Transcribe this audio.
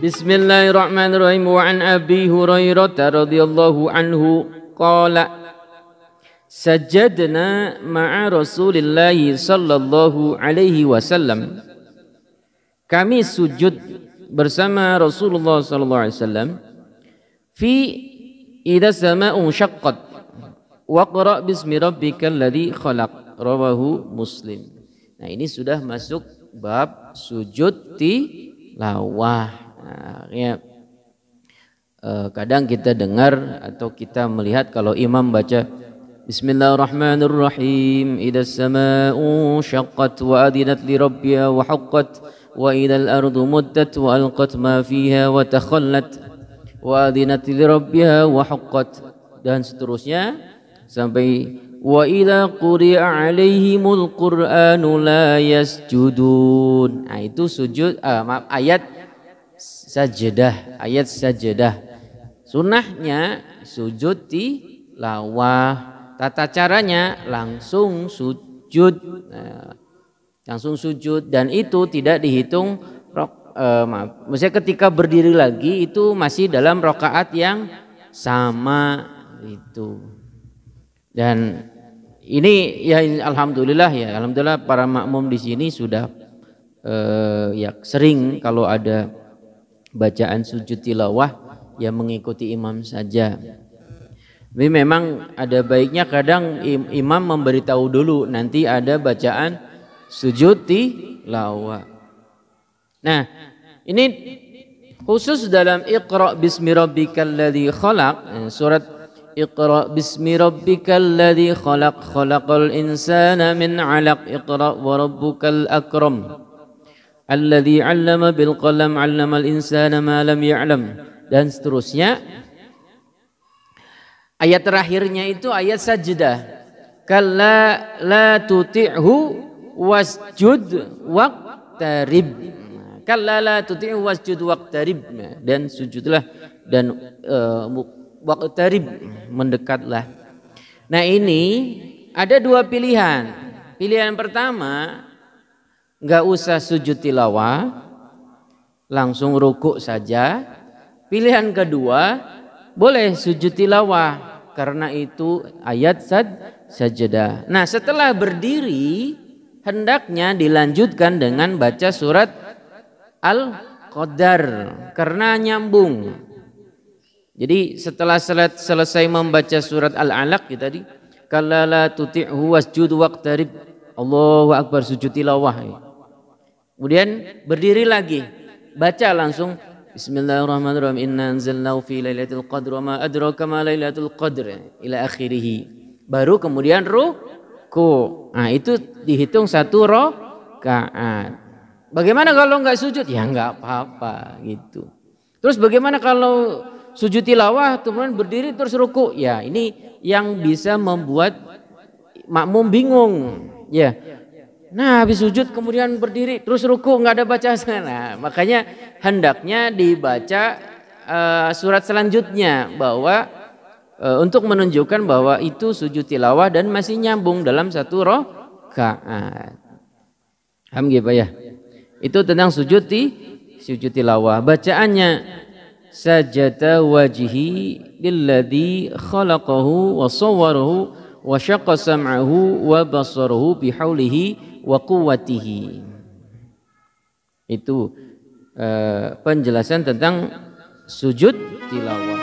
Bismillahirrahmanirrahim wa an Abi Hurairah radhiyallahu anhu qala Sajadna الله Rasulillah sallallahu alaihi wasallam Kami sujud bersama Rasulullah sallallahu alaihi wasallam fi idza sama'u syaqqat waqra bismi rabbikal ladzi khalaq rawahu Muslim Nah ini sudah masuk bab sujud tilawah akhirnya eh, kadang kita dengar atau kita melihat kalau imam baca Bismillahirrahmanirrahim ida sama'u syaqqat wa adinat li rabbia wa haqqat wa al ardu muddat wa alqat ma fiha wa takhallat wa adinat li rabbia wa haqqat dan seterusnya sampai wa idza quri'a 'alaihimul qur'anu la yasjudun. Nah, itu sujud uh, maaf ayat sajadah ayat sajadah sunnahnya sujud di lawah tata caranya langsung sujud nah, langsung sujud dan itu tidak dihitung rok eh, maaf maksudnya ketika berdiri lagi itu masih dalam rokaat yang sama itu dan ini ya alhamdulillah ya alhamdulillah para makmum di sini sudah eh, ya sering kalau ada bacaan sujud tilawah yang mengikuti imam saja. Tapi memang ada baiknya kadang imam memberitahu dulu nanti ada bacaan sujud tilawah. Nah, ini khusus dalam Iqra bismi rabbikal ladzi khalaq eh, surat Iqra bismi rabbikal ladzi khalaq khalaqal insana min 'alaq Iqra wa rabbukal akram alladhi 'allama bil qalam 'allamal insana ma lam ya'lam dan seterusnya. Ayat terakhirnya itu ayat sajdah. Kalla la tuti'hu wasjud waqtarib. Kalla la tuti'hu wasjud waqtarib dan sujudlah dan uh, waqtarib mendekatlah. Nah, ini ada dua pilihan. Pilihan pertama Enggak usah sujud tilawah, langsung rukuk saja. Pilihan kedua, boleh sujud tilawah karena itu ayat sad sajadah. Nah, setelah berdiri hendaknya dilanjutkan dengan baca surat Al-Qadar karena nyambung. Jadi setelah selesai membaca surat Al-Alaq ya tadi, kalala tuti'hu wasjud waqtarib. Allahu akbar sujud tilawah. Ya. Kemudian berdiri lagi, baca langsung Bismillahirrahmanirrahim. Inna anzalnahu fi lailatul qadr wa ma adraka ma lailatul qadr ila akhirih. Baru kemudian ruku. Nah, itu dihitung satu rakaat. Bagaimana kalau enggak sujud? Ya enggak apa-apa gitu. Terus bagaimana kalau sujud tilawah kemudian berdiri terus ruku? Ya, ini yang bisa membuat makmum bingung. Ya, Nah habis sujud kemudian berdiri terus ruku nggak ada baca sana. Makanya hendaknya dibaca uh, surat selanjutnya bahwa uh, untuk menunjukkan bahwa itu sujud tilawah dan masih nyambung dalam satu rokaat. Hamgih Pak ya? Itu tentang sujud ti sujud tilawah. Bacaannya sajata wajhi lilladhi khalaqahu wa sawwarahu wa syaqqa sam'ahu wa basaruhu Itu uh, penjelasan tentang sujud tilawah.